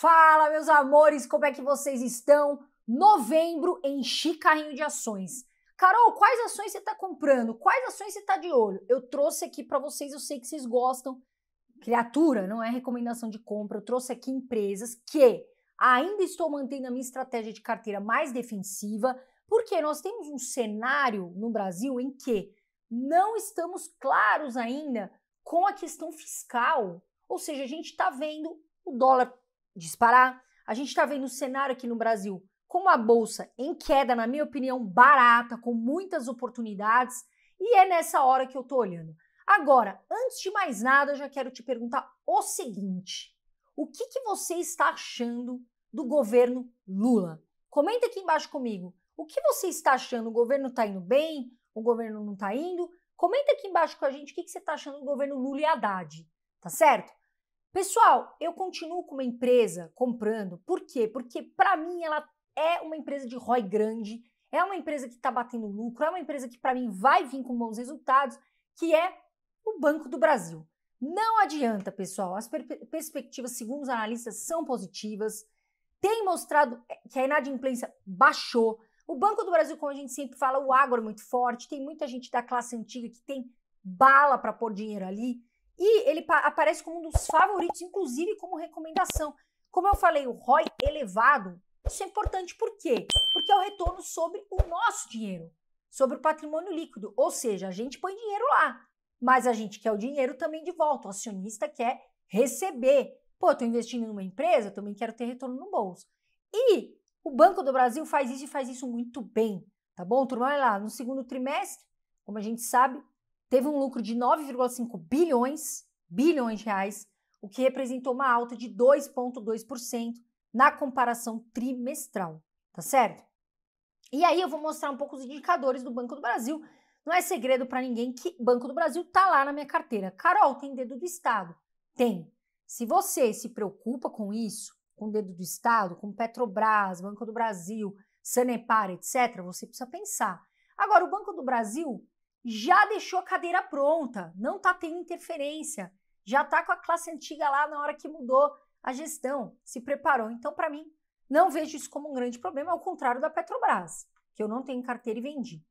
Fala, meus amores, como é que vocês estão? Novembro enchi carrinho de ações. Carol, quais ações você está comprando? Quais ações você está de olho? Eu trouxe aqui para vocês, eu sei que vocês gostam. Criatura, não é recomendação de compra. Eu trouxe aqui empresas que ainda estou mantendo a minha estratégia de carteira mais defensiva, porque nós temos um cenário no Brasil em que não estamos claros ainda com a questão fiscal. Ou seja, a gente está vendo o dólar disparar. A gente está vendo o cenário aqui no Brasil com uma bolsa em queda, na minha opinião, barata, com muitas oportunidades, e é nessa hora que eu estou olhando. Agora, antes de mais nada, eu já quero te perguntar o seguinte: o que, que você está achando do governo Lula? Comenta aqui embaixo comigo. O que você está achando? O governo está indo bem? O governo não está indo? Comenta aqui embaixo com a gente o que, que você está achando do governo Lula e Haddad, tá certo? Pessoal, eu continuo com uma empresa comprando, por quê? Porque para mim ela é uma empresa de ROI grande, é uma empresa que está batendo lucro, é uma empresa que para mim vai vir com bons resultados, que é o Banco do Brasil. Não adianta, pessoal, as per perspectivas, segundo os analistas, são positivas, tem mostrado eh, que a inadimplência baixou. O Banco do Brasil, como a gente sempre fala, o agro é muito forte, tem muita gente da classe antiga que tem bala para pôr dinheiro ali. E ele aparece como um dos favoritos, inclusive como recomendação. Como eu falei, o ROI elevado, isso é importante por quê? Porque é o retorno sobre o nosso dinheiro, sobre o patrimônio líquido. Ou seja, a gente põe dinheiro lá, mas a gente quer o dinheiro também de volta. O acionista quer receber. Pô, estou investindo numa empresa, também quero ter retorno no bolso. E o Banco do Brasil faz isso e faz isso muito bem, tá bom, turma? Olha lá, no segundo trimestre, como a gente sabe, teve um lucro de 9,5 bilhões, bilhões de reais, o que representou uma alta de 2,2% na comparação trimestral, tá certo? E aí eu vou mostrar um pouco os indicadores do Banco do Brasil. Não é segredo para ninguém que Banco do Brasil tá lá na minha carteira. Carol, tem dedo do Estado? Tem. Se você se preocupa com isso, com o dedo do Estado, com Petrobras, Banco do Brasil, Sanepar, etc., você precisa pensar. Agora, o Banco do Brasil já deixou a cadeira pronta, não está tendo interferência, já está com a classe antiga lá na hora que mudou a gestão, se preparou. Então, para mim, não vejo isso como um grande problema, ao contrário da Petrobras, que eu não tenho carteira e vendi.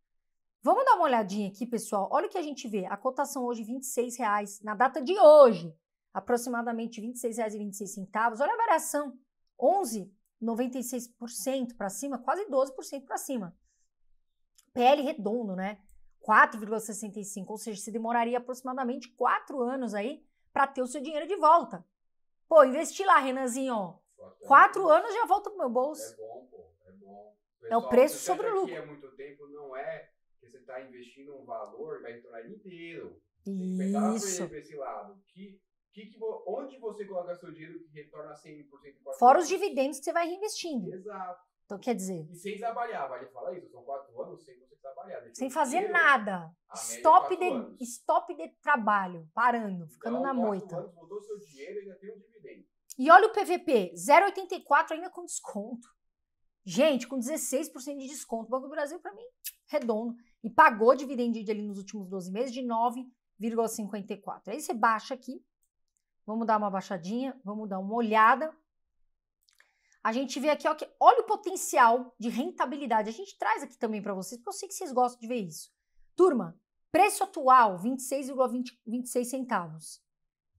Vamos dar uma olhadinha aqui, pessoal. Olha o que a gente vê. A cotação hoje R$ 26,00, na data de hoje, aproximadamente R$ 26,26. Olha a variação, 11,96% para cima, quase 12% para cima. PL redondo, né? 4,65, ou seja, você demoraria aproximadamente 4 anos aí para ter o seu dinheiro de volta. Pô, investi lá, Renanzinho. 4 anos já volta pro meu bolso. É bom, pô, é bom. Pessoal, é o preço sobre o lucro. é muito tempo, não é que você está investindo um valor, vai tornar inteiro. Isso. Esse lado. Que, que, que, onde você coloca seu dinheiro que retorna 100% de Fora os dividendos que você vai reinvestindo. Exato. Então, quer dizer. E sem trabalhar, ele falar isso, são quatro anos sem você trabalhar. Sem fazer inteiro, nada. É stop de, stop de trabalho, parando, ficando então, na moita. Anos, botou seu dinheiro e ainda tem um dividendo. E olha o PVP, 0,84 ainda com desconto. Gente, com 16% de desconto. O Banco do Brasil, para mim, redondo. E pagou dividendo ali nos últimos 12 meses de 9,54. Aí você baixa aqui. Vamos dar uma baixadinha, vamos dar uma olhada a gente vê aqui, ó, que olha o potencial de rentabilidade. A gente traz aqui também para vocês, porque eu sei que vocês gostam de ver isso. Turma, preço atual, 26,26 centavos.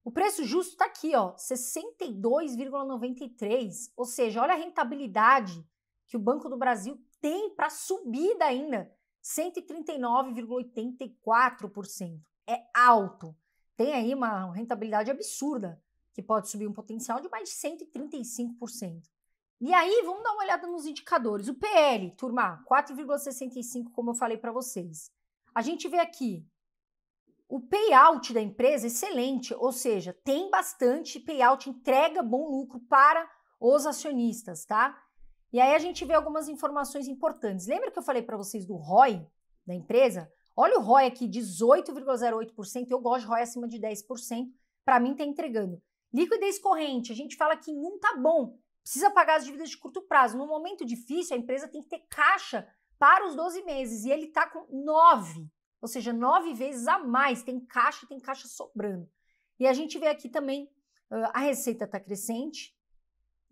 O preço justo está aqui, ó, 62,93. Ou seja, olha a rentabilidade que o Banco do Brasil tem para subida ainda, 139,84%. É alto. Tem aí uma rentabilidade absurda, que pode subir um potencial de mais de 135%. E aí, vamos dar uma olhada nos indicadores. O PL, turma, 4,65, como eu falei para vocês. A gente vê aqui o payout da empresa é excelente, ou seja, tem bastante payout, entrega bom lucro para os acionistas, tá? E aí a gente vê algumas informações importantes. Lembra que eu falei para vocês do ROI da empresa? Olha o ROI aqui, 18,08%. Eu gosto de ROI acima de 10%. Para mim, está entregando. Liquidez corrente, a gente fala que em um tá bom, precisa pagar as dívidas de curto prazo. No momento difícil, a empresa tem que ter caixa para os 12 meses e ele está com nove, ou seja, nove vezes a mais. Tem caixa, tem caixa sobrando. E a gente vê aqui também a receita está crescente,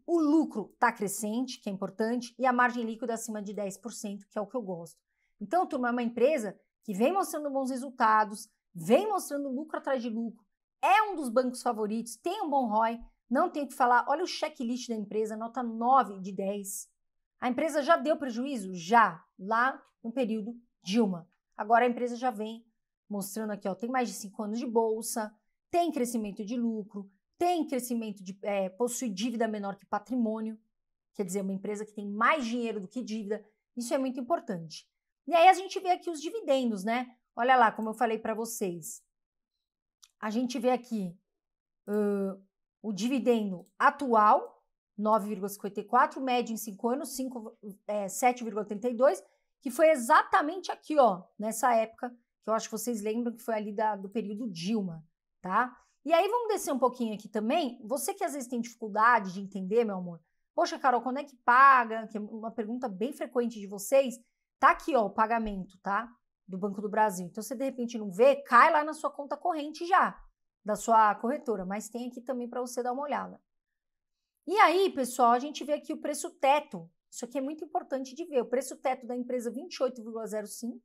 o lucro está crescente, que é importante, e a margem líquida acima de 10%, que é o que eu gosto. Então, turma, é uma empresa que vem mostrando bons resultados, vem mostrando lucro atrás de lucro, é um dos bancos favoritos, tem um bom ROI, não tenho que falar, olha o checklist da empresa, nota 9 de 10. A empresa já deu prejuízo? Já, lá no período Dilma. Agora a empresa já vem mostrando aqui, ó, tem mais de 5 anos de bolsa, tem crescimento de lucro, tem crescimento de. É, possui dívida menor que patrimônio, quer dizer, uma empresa que tem mais dinheiro do que dívida, isso é muito importante. E aí a gente vê aqui os dividendos, né? Olha lá, como eu falei para vocês. A gente vê aqui uh, o dividendo atual, 9,54, médio em 5 anos, é, 7,32, que foi exatamente aqui, ó, nessa época, que eu acho que vocês lembram que foi ali da, do período Dilma, tá? E aí vamos descer um pouquinho aqui também. Você que às vezes tem dificuldade de entender, meu amor, poxa, Carol, quando é que paga? Que é uma pergunta bem frequente de vocês. Tá aqui, ó, o pagamento, tá? Do Banco do Brasil. Então, você de repente não vê, cai lá na sua conta corrente já da sua corretora, mas tem aqui também para você dar uma olhada. E aí, pessoal, a gente vê aqui o preço teto. Isso aqui é muito importante de ver. O preço teto da empresa 28,05,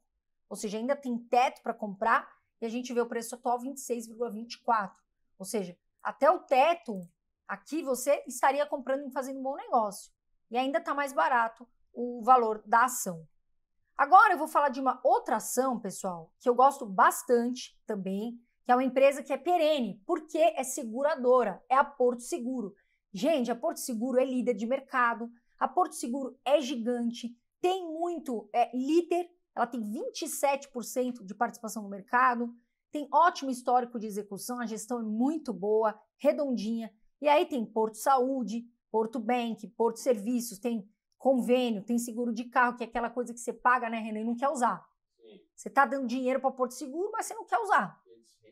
ou seja, ainda tem teto para comprar, e a gente vê o preço atual 26,24. Ou seja, até o teto aqui você estaria comprando e fazendo um bom negócio. E ainda está mais barato o valor da ação. Agora eu vou falar de uma outra ação, pessoal, que eu gosto bastante também, que é uma empresa que é perene, porque é seguradora, é a Porto Seguro. Gente, a Porto Seguro é líder de mercado, a Porto Seguro é gigante, tem muito é, líder, ela tem 27% de participação no mercado, tem ótimo histórico de execução, a gestão é muito boa, redondinha. E aí tem Porto Saúde, Porto Bank, Porto Serviços, tem convênio, tem seguro de carro, que é aquela coisa que você paga, né, Renan, e não quer usar. Sim. Você está dando dinheiro para Porto Seguro, mas você não quer usar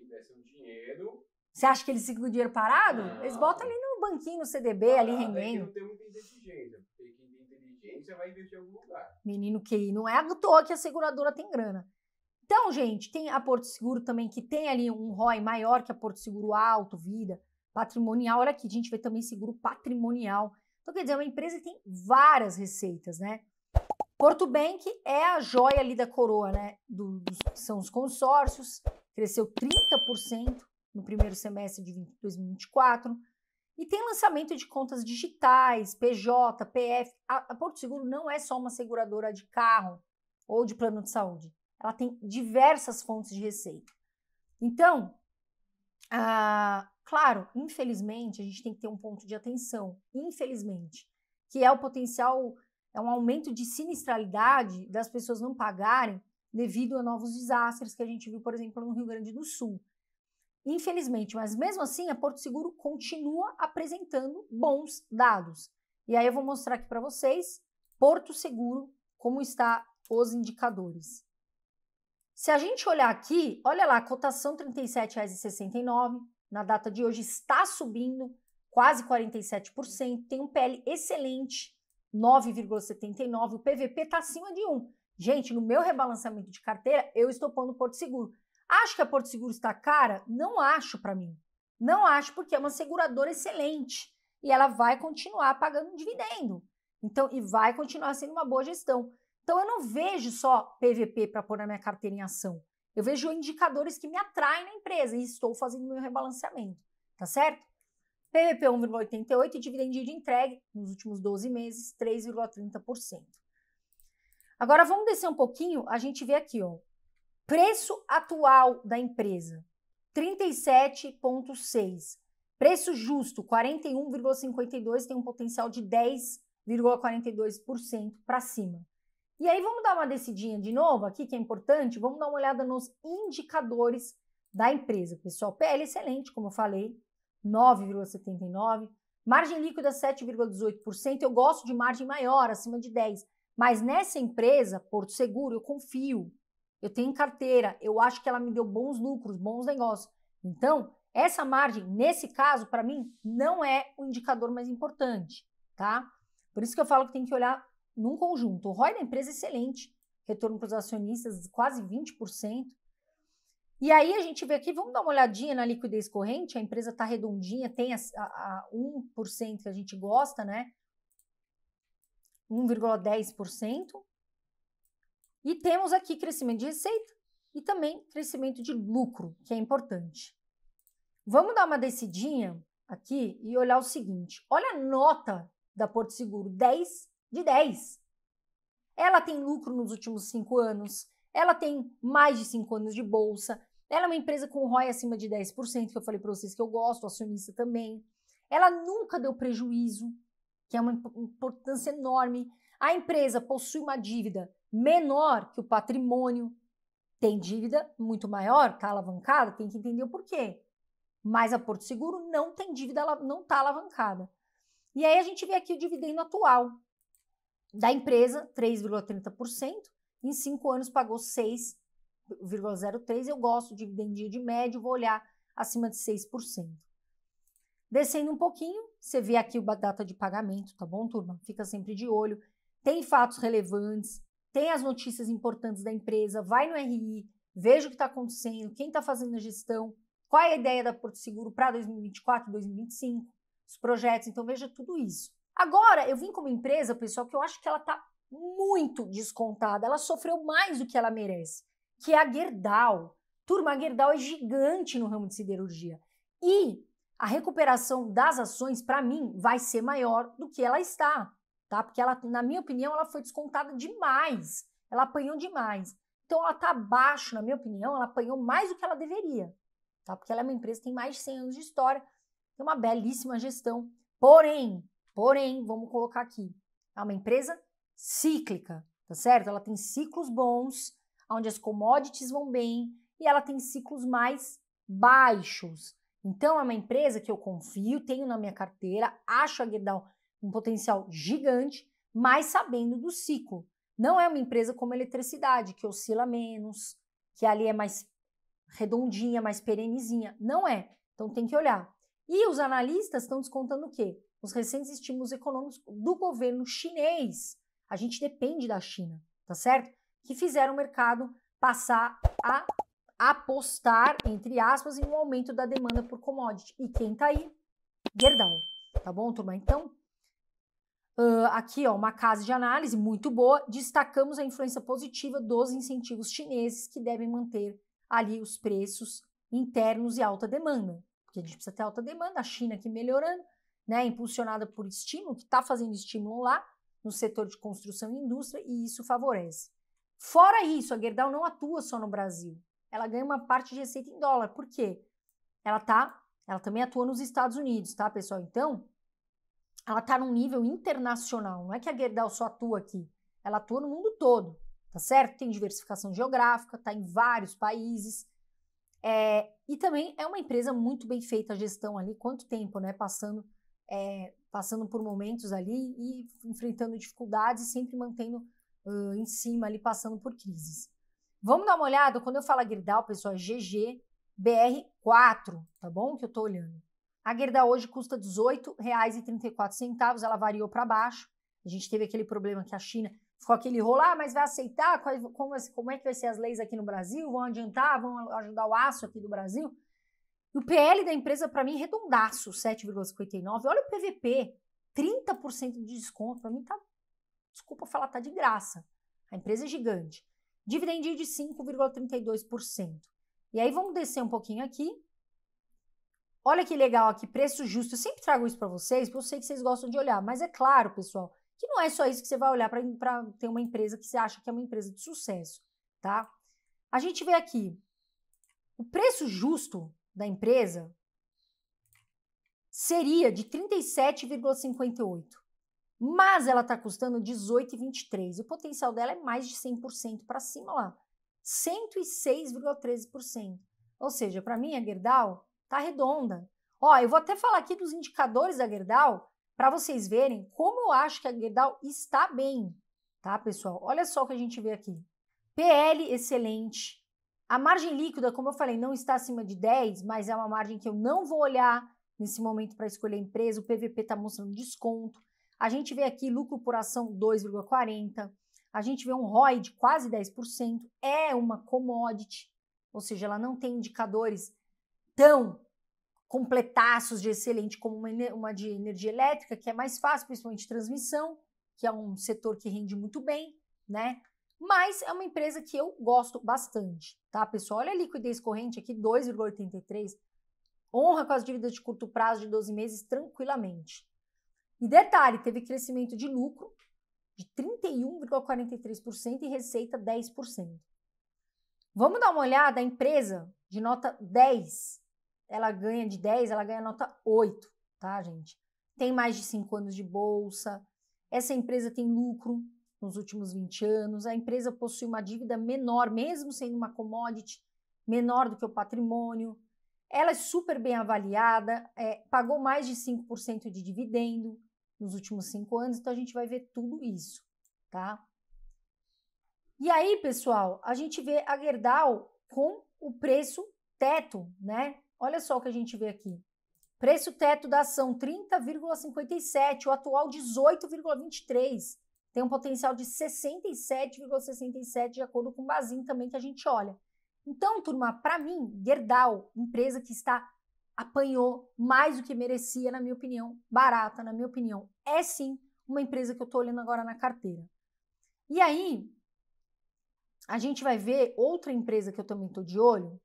investem o dinheiro. Você acha que eles ficam com o dinheiro parado? Não. Eles botam ali no banquinho, no CDB, parado, ali é rendendo. É não tem muita inteligência, porque quem tem inteligência vai investir em algum lugar. Menino que não é à toa que a seguradora tem grana. Então, gente, tem a Porto Seguro também, que tem ali um ROI maior que a Porto Seguro Alto, Vida, Patrimonial. Olha aqui, a gente vê também seguro patrimonial. Então, quer dizer, é uma empresa que tem várias receitas, né? Porto Bank é a joia ali da coroa, né? Do, dos, são os consórcios, cresceu 30% no primeiro semestre de 2024. E tem lançamento de contas digitais, PJ, PF. A Porto Seguro não é só uma seguradora de carro ou de plano de saúde. Ela tem diversas fontes de receita. Então, ah, claro, infelizmente, a gente tem que ter um ponto de atenção. Infelizmente, que é o potencial, é um aumento de sinistralidade das pessoas não pagarem devido a novos desastres que a gente viu, por exemplo, no Rio Grande do Sul. Infelizmente, mas mesmo assim, a Porto Seguro continua apresentando bons dados. E aí eu vou mostrar aqui para vocês Porto Seguro como está os indicadores. Se a gente olhar aqui, olha lá, a cotação R$ 37,69 na data de hoje está subindo quase 47%, tem um PL excelente, 9,79, o PVP está acima de 1. Gente, no meu rebalanceamento de carteira, eu estou pondo Porto Seguro. Acho que a Porto Seguro está cara? Não acho para mim. Não acho porque é uma seguradora excelente e ela vai continuar pagando um dividendo. Então, e vai continuar sendo uma boa gestão. Então, eu não vejo só PVP para pôr na minha carteira em ação. Eu vejo indicadores que me atraem na empresa e estou fazendo meu rebalanceamento, tá certo? PVP 1,88 e dividendo de entregue nos últimos 12 meses, 3,30%. Agora vamos descer um pouquinho, a gente vê aqui, ó. Preço atual da empresa, 37,6. Preço justo, 41,52, tem um potencial de 10,42% para cima. E aí vamos dar uma descidinha de novo aqui, que é importante, vamos dar uma olhada nos indicadores da empresa, pessoal. PL excelente, como eu falei, 9,79, margem líquida 7,18%. Eu gosto de margem maior, acima de 10. Mas nessa empresa, Porto Seguro, eu confio. Eu tenho carteira, eu acho que ela me deu bons lucros, bons negócios. Então, essa margem, nesse caso, para mim, não é o indicador mais importante, tá? Por isso que eu falo que tem que olhar num conjunto. O ROI da empresa é excelente, retorno para os acionistas quase 20%. E aí a gente vê aqui, vamos dar uma olhadinha na liquidez corrente, a empresa está redondinha, tem a, a, a 1% que a gente gosta, né? 1,10%. E temos aqui crescimento de receita e também crescimento de lucro, que é importante. Vamos dar uma descidinha aqui e olhar o seguinte: olha a nota da Porto Seguro, 10 de 10. Ela tem lucro nos últimos cinco anos, ela tem mais de cinco anos de bolsa, ela é uma empresa com ROI acima de 10%, que eu falei para vocês que eu gosto, acionista também. Ela nunca deu prejuízo, que é uma importância enorme. A empresa possui uma dívida menor que o patrimônio, tem dívida muito maior, está alavancada, tem que entender o porquê. Mas a Porto Seguro não tem dívida, não está alavancada. E aí a gente vê aqui o dividendo atual da empresa, 3,30%, em cinco anos pagou 6,03%. Eu gosto de dividendo de médio, vou olhar acima de 6%. Descendo um pouquinho, você vê aqui a data de pagamento, tá bom, turma? Fica sempre de olho. Tem fatos relevantes, tem as notícias importantes da empresa, vai no RI, veja o que está acontecendo, quem está fazendo a gestão, qual é a ideia da Porto Seguro para 2024, 2025, os projetos, então veja tudo isso. Agora, eu vim com uma empresa, pessoal, que eu acho que ela está muito descontada, ela sofreu mais do que ela merece, que é a Gerdau. Turma, a Gerdau é gigante no ramo de siderurgia. E a recuperação das ações, para mim, vai ser maior do que ela está, tá? Porque ela, na minha opinião, ela foi descontada demais, ela apanhou demais. Então ela está abaixo, na minha opinião, ela apanhou mais do que ela deveria, tá? Porque ela é uma empresa que tem mais de 100 anos de história, tem uma belíssima gestão. Porém, porém, vamos colocar aqui, é uma empresa cíclica, tá certo? Ela tem ciclos bons, onde as commodities vão bem, e ela tem ciclos mais baixos. Então, é uma empresa que eu confio, tenho na minha carteira, acho a Gerdau um potencial gigante, mas sabendo do ciclo. Não é uma empresa como a eletricidade, que oscila menos, que ali é mais redondinha, mais perenezinha. Não é. Então, tem que olhar. E os analistas estão descontando o quê? Os recentes estímulos econômicos do governo chinês. A gente depende da China, tá certo? Que fizeram o mercado passar a apostar, entre aspas, em um aumento da demanda por commodity. E quem tá aí? Gerdau. Tá bom, turma? Então, uh, aqui, ó, uma casa de análise muito boa. Destacamos a influência positiva dos incentivos chineses que devem manter ali os preços internos e alta demanda. Porque a gente precisa ter alta demanda, a China aqui melhorando, né, impulsionada por estímulo, que está fazendo estímulo lá no setor de construção e indústria, e isso favorece. Fora isso, a Gerdau não atua só no Brasil ela ganha uma parte de receita em dólar. Por quê? Ela tá, ela também atua nos Estados Unidos, tá, pessoal? Então, ela tá num nível internacional. Não é que a Gerdau só atua aqui, ela atua no mundo todo, tá certo? Tem diversificação geográfica, tá em vários países. É, e também é uma empresa muito bem feita a gestão ali, quanto tempo, né? Passando, é, passando por momentos ali e enfrentando dificuldades e sempre mantendo uh, em cima ali, passando por crises. Vamos dar uma olhada, quando eu falo Agridal, pessoal, é GG BR4, tá bom? Que eu tô olhando. A Agridal hoje custa r$18,34. ela variou para baixo. A gente teve aquele problema que a China ficou aquele rolar, ah, mas vai aceitar? Como, é que vai ser as leis aqui no Brasil? Vão adiantar? Vão ajudar o aço aqui do Brasil? E o PL da empresa, para mim, é redondaço, 7,59. Olha o PVP, 30% de desconto. Para mim, tá. Desculpa falar, tá de graça. A empresa é gigante dividend de 5,32%. E aí vamos descer um pouquinho aqui. Olha que legal aqui, preço justo. Eu sempre trago isso para vocês, porque eu sei que vocês gostam de olhar, mas é claro, pessoal, que não é só isso que você vai olhar para ter uma empresa que você acha que é uma empresa de sucesso, tá? A gente vê aqui o preço justo da empresa seria de 37,58. Mas ela está custando 18,23. O potencial dela é mais de 100% para cima lá. 106,13%. Ou seja, para mim a Gerdau está redonda. Ó, eu vou até falar aqui dos indicadores da Gerdau para vocês verem como eu acho que a Gerdau está bem, tá, pessoal? Olha só o que a gente vê aqui. PL excelente. A margem líquida, como eu falei, não está acima de 10, mas é uma margem que eu não vou olhar nesse momento para escolher a empresa. O PVP está mostrando desconto. A gente vê aqui lucro por ação 2,40, a gente vê um ROI de quase 10%, é uma commodity, ou seja, ela não tem indicadores tão completaços de excelente como uma de energia elétrica, que é mais fácil, principalmente transmissão, que é um setor que rende muito bem, né? Mas é uma empresa que eu gosto bastante, tá, pessoal? Olha a liquidez corrente aqui, 2,83, honra com as dívidas de curto prazo de 12 meses tranquilamente. E detalhe, teve crescimento de lucro de 31,43% e receita 10%. Vamos dar uma olhada, a empresa de nota 10, ela ganha de 10, ela ganha nota 8, tá, gente? Tem mais de 5 anos de bolsa, essa empresa tem lucro nos últimos 20 anos, a empresa possui uma dívida menor, mesmo sendo uma commodity, menor do que o patrimônio, ela é super bem avaliada, é, pagou mais de 5% de dividendo, nos últimos cinco anos, então a gente vai ver tudo isso, tá? E aí, pessoal, a gente vê a Gerdau com o preço teto, né? Olha só o que a gente vê aqui. Preço teto da ação 30,57, o atual 18,23. Tem um potencial de 67,67 de acordo com o Bazin também que a gente olha. Então, turma, para mim, Gerdau, empresa que está apanhou mais do que merecia, na minha opinião, barata, na minha opinião. É sim uma empresa que eu estou olhando agora na carteira. E aí, a gente vai ver outra empresa que eu também estou de olho,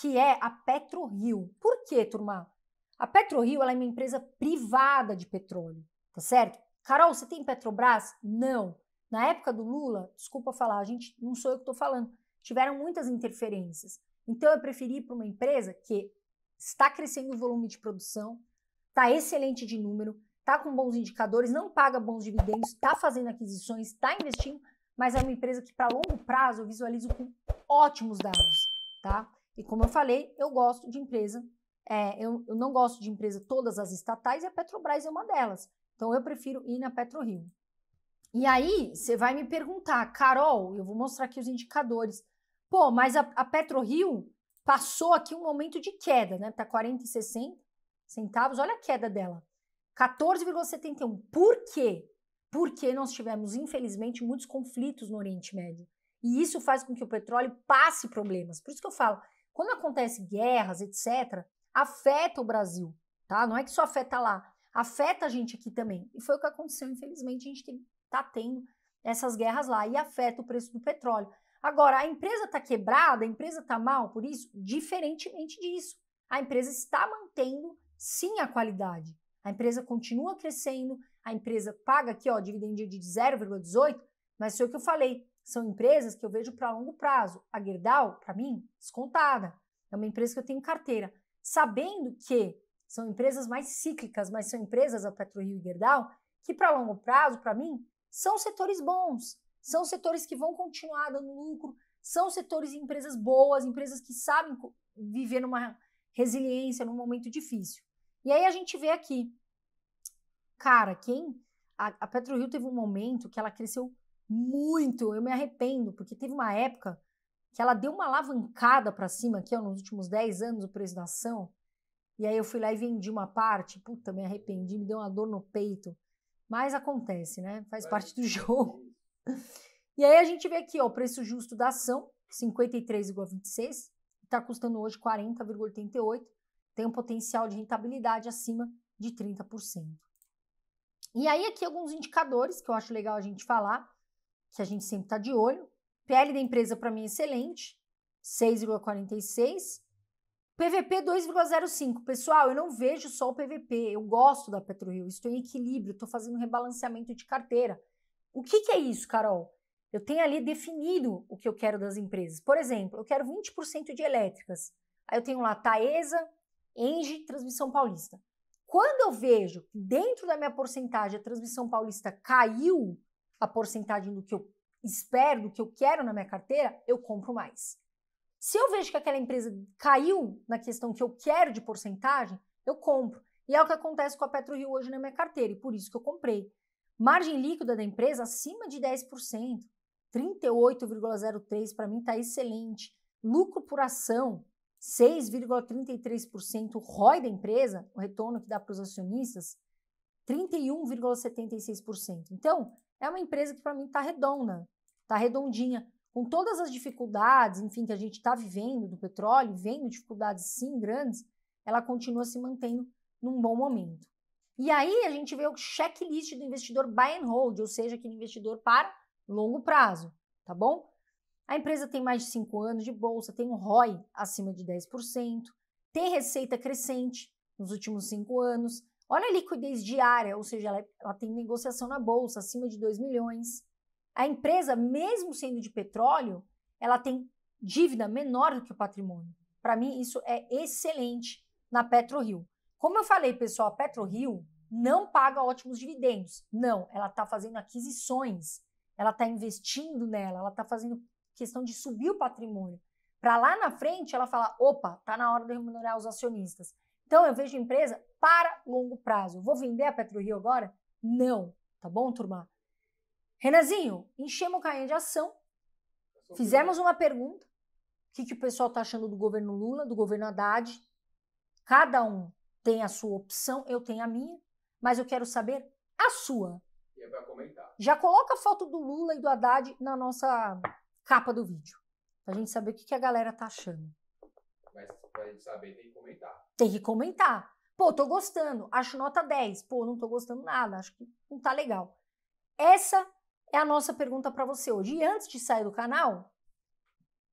que é a PetroRio. Por quê, turma? A PetroRio ela é uma empresa privada de petróleo, tá certo? Carol, você tem Petrobras? Não. Na época do Lula, desculpa falar, a gente não sou eu que estou falando, tiveram muitas interferências. Então eu preferi para uma empresa que está crescendo o volume de produção, está excelente de número, está com bons indicadores, não paga bons dividendos, está fazendo aquisições, está investindo, mas é uma empresa que para longo prazo eu visualizo com ótimos dados, tá? E como eu falei, eu gosto de empresa, é, eu, eu, não gosto de empresa todas as estatais e a Petrobras é uma delas. Então eu prefiro ir na PetroRio. E aí você vai me perguntar, Carol, eu vou mostrar aqui os indicadores. Pô, mas a, a PetroRio passou aqui um momento de queda, né? Tá 40 e 60 centavos. Olha a queda dela. 14,71. Por quê? Porque nós tivemos, infelizmente, muitos conflitos no Oriente Médio. E isso faz com que o petróleo passe problemas. Por isso que eu falo, quando acontece guerras, etc, afeta o Brasil, tá? Não é que só afeta lá, afeta a gente aqui também. E foi o que aconteceu, infelizmente, a gente tá tendo essas guerras lá e afeta o preço do petróleo. Agora, a empresa está quebrada, a empresa está mal por isso? Diferentemente disso, a empresa está mantendo sim a qualidade. A empresa continua crescendo, a empresa paga aqui, ó, dividendo de 0,18, mas foi o que eu falei, são empresas que eu vejo para longo prazo. A Gerdau, para mim, descontada. É uma empresa que eu tenho carteira. Sabendo que são empresas mais cíclicas, mas são empresas, a PetroRio e Gerdau, que para longo prazo, para mim, são setores bons. São setores que vão continuar dando lucro, são setores de empresas boas, empresas que sabem viver numa resiliência, num momento difícil. E aí a gente vê aqui, cara, quem. A, a PetroRio teve um momento que ela cresceu muito, eu me arrependo, porque teve uma época que ela deu uma alavancada para cima aqui, ó, nos últimos 10 anos, o preço da ação. E aí eu fui lá e vendi uma parte, puta, me arrependi, me deu uma dor no peito. Mas acontece, né? Faz é. parte do jogo. E aí a gente vê aqui ó, o preço justo da ação, 53,26, está custando hoje 40,88, tem um potencial de rentabilidade acima de 30%. E aí aqui alguns indicadores que eu acho legal a gente falar, que a gente sempre está de olho. PL da empresa para mim é excelente, 6,46. PVP 2,05. Pessoal, eu não vejo só o PVP, eu gosto da PetroRio, estou em equilíbrio, estou fazendo rebalanceamento de carteira. O que, que é isso, Carol? Eu tenho ali definido o que eu quero das empresas. Por exemplo, eu quero 20% de elétricas. Aí eu tenho lá Taesa, Engie, Transmissão Paulista. Quando eu vejo que dentro da minha porcentagem a Transmissão Paulista caiu a porcentagem do que eu espero, do que eu quero na minha carteira, eu compro mais. Se eu vejo que aquela empresa caiu na questão que eu quero de porcentagem, eu compro. E é o que acontece com a PetroRio hoje na minha carteira, e por isso que eu comprei. Margem líquida da empresa acima de 10%, 38,03% para mim está excelente. Lucro por ação, 6,33%. ROI da empresa, o retorno que dá para os acionistas, 31,76%. Então, é uma empresa que para mim está redonda, está redondinha. Com todas as dificuldades, enfim, que a gente está vivendo do petróleo, vendo dificuldades sim grandes, ela continua se mantendo num bom momento. E aí a gente vê o checklist do investidor buy and hold, ou seja, aquele investidor para longo prazo, tá bom? A empresa tem mais de 5 anos de bolsa, tem um ROI acima de 10%, tem receita crescente nos últimos 5 anos, olha a liquidez diária, ou seja, ela, ela tem negociação na bolsa acima de 2 milhões. A empresa, mesmo sendo de petróleo, ela tem dívida menor do que o patrimônio. Para mim, isso é excelente na PetroRio. Como eu falei, pessoal, a PetroRio não paga ótimos dividendos. Não, ela está fazendo aquisições, ela está investindo nela, ela está fazendo questão de subir o patrimônio. Para lá na frente ela fala: opa, tá na hora de remunerar os acionistas. Então eu vejo empresa para longo prazo. vou vender a PetroRio agora? Não, tá bom, turma? Renazinho enchemos o carrinho de ação. Fizemos uma pergunta. O que, que o pessoal está achando do governo Lula, do governo Haddad? Cada um tem a sua opção, eu tenho a minha mas eu quero saber a sua. E é pra comentar. Já coloca a foto do Lula e do Haddad na nossa capa do vídeo. Pra gente saber o que, que a galera tá achando. Mas pra gente saber, tem que comentar. Tem que comentar. Pô, tô gostando, acho nota 10. Pô, não tô gostando nada, acho que não tá legal. Essa é a nossa pergunta para você hoje. E antes de sair do canal,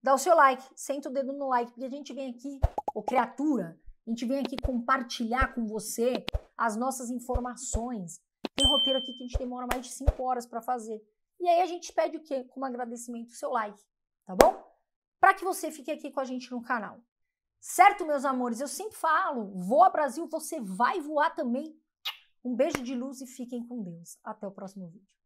dá o seu like, senta o dedo no like, porque a gente vem aqui, ô criatura, a gente vem aqui compartilhar com você as nossas informações. Tem roteiro aqui que a gente demora mais de 5 horas para fazer. E aí a gente pede o quê? Como agradecimento, o seu like, tá bom? Para que você fique aqui com a gente no canal. Certo, meus amores? Eu sempre falo, voa Brasil, você vai voar também. Um beijo de luz e fiquem com Deus. Até o próximo vídeo.